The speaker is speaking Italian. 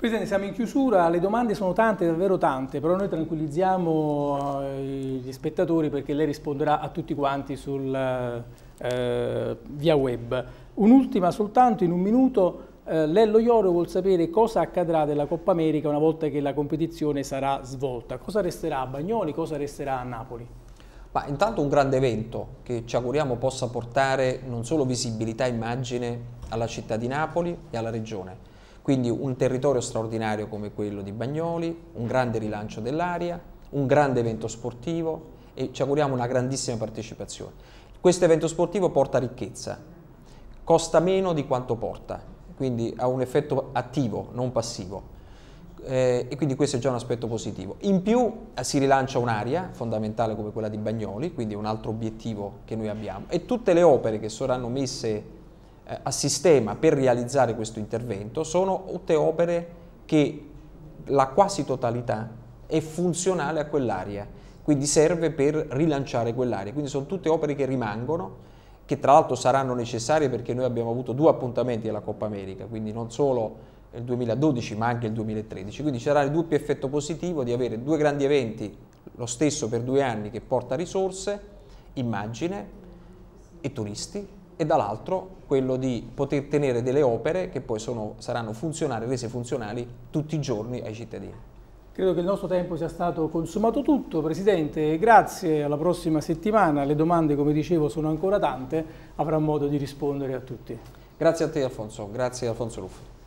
Presidente, siamo in chiusura, le domande sono tante, davvero tante, però noi tranquillizziamo eh, gli spettatori perché lei risponderà a tutti quanti sul, eh, via web. Un'ultima soltanto in un minuto, eh, Lello Ioro vuol sapere cosa accadrà della Coppa America una volta che la competizione sarà svolta. Cosa resterà a Bagnoli, cosa resterà a Napoli? Ma intanto un grande evento che ci auguriamo possa portare non solo visibilità e immagine alla città di Napoli e alla regione, quindi un territorio straordinario come quello di Bagnoli, un grande rilancio dell'aria, un grande evento sportivo e ci auguriamo una grandissima partecipazione. Questo evento sportivo porta ricchezza, costa meno di quanto porta, quindi ha un effetto attivo, non passivo. Eh, e quindi questo è già un aspetto positivo. In più eh, si rilancia un'area fondamentale come quella di Bagnoli, quindi è un altro obiettivo che noi abbiamo. E tutte le opere che saranno messe eh, a sistema per realizzare questo intervento sono tutte opere che la quasi totalità è funzionale a quell'area, quindi serve per rilanciare quell'area, quindi sono tutte opere che rimangono, che tra l'altro saranno necessarie perché noi abbiamo avuto due appuntamenti alla Coppa America, quindi non solo il 2012 ma anche il 2013, quindi c'era il doppio effetto positivo di avere due grandi eventi, lo stesso per due anni che porta risorse, immagine e turisti e dall'altro quello di poter tenere delle opere che poi sono, saranno funzionali, rese funzionali tutti i giorni ai cittadini. Credo che il nostro tempo sia stato consumato tutto, Presidente, grazie, alla prossima settimana, le domande come dicevo sono ancora tante, avrà modo di rispondere a tutti. Grazie a te Alfonso, grazie Alfonso Ruffo.